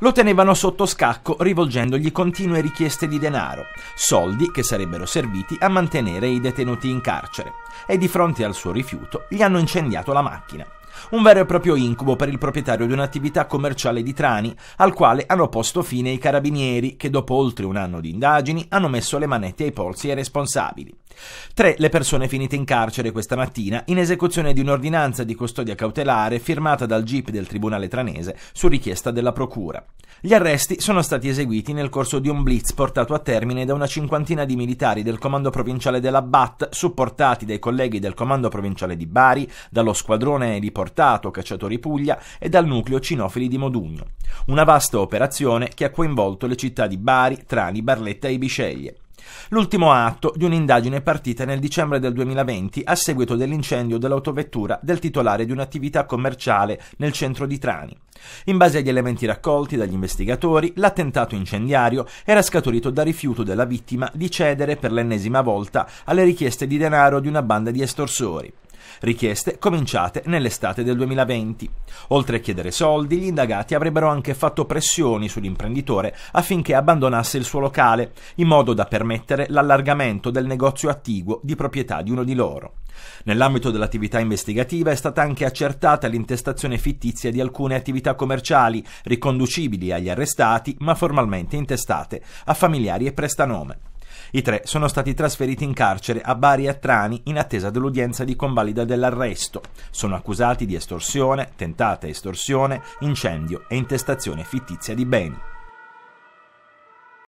Lo tenevano sotto scacco rivolgendogli continue richieste di denaro, soldi che sarebbero serviti a mantenere i detenuti in carcere, e di fronte al suo rifiuto gli hanno incendiato la macchina, un vero e proprio incubo per il proprietario di un'attività commerciale di Trani, al quale hanno posto fine i carabinieri che dopo oltre un anno di indagini hanno messo le manette ai polsi ai responsabili. Tre le persone finite in carcere questa mattina in esecuzione di un'ordinanza di custodia cautelare firmata dal GIP del Tribunale tranese su richiesta della Procura. Gli arresti sono stati eseguiti nel corso di un blitz portato a termine da una cinquantina di militari del comando provinciale della BAT, supportati dai colleghi del comando provinciale di Bari, dallo squadrone di Portato Cacciatori Puglia e dal nucleo Cinofili di Modugno. Una vasta operazione che ha coinvolto le città di Bari, Trani, Barletta e Bisceglie. L'ultimo atto di un'indagine partita nel dicembre del 2020 a seguito dell'incendio dell'autovettura del titolare di un'attività commerciale nel centro di Trani. In base agli elementi raccolti dagli investigatori, l'attentato incendiario era scaturito dal rifiuto della vittima di cedere per l'ennesima volta alle richieste di denaro di una banda di estorsori. Richieste cominciate nell'estate del 2020. Oltre a chiedere soldi, gli indagati avrebbero anche fatto pressioni sull'imprenditore affinché abbandonasse il suo locale, in modo da permettere l'allargamento del negozio attiguo di proprietà di uno di loro. Nell'ambito dell'attività investigativa è stata anche accertata l'intestazione fittizia di alcune attività commerciali, riconducibili agli arrestati ma formalmente intestate a familiari e prestanome. I tre sono stati trasferiti in carcere a Bari e a Trani in attesa dell'udienza di convalida dell'arresto. Sono accusati di estorsione, tentata estorsione, incendio e intestazione fittizia di beni.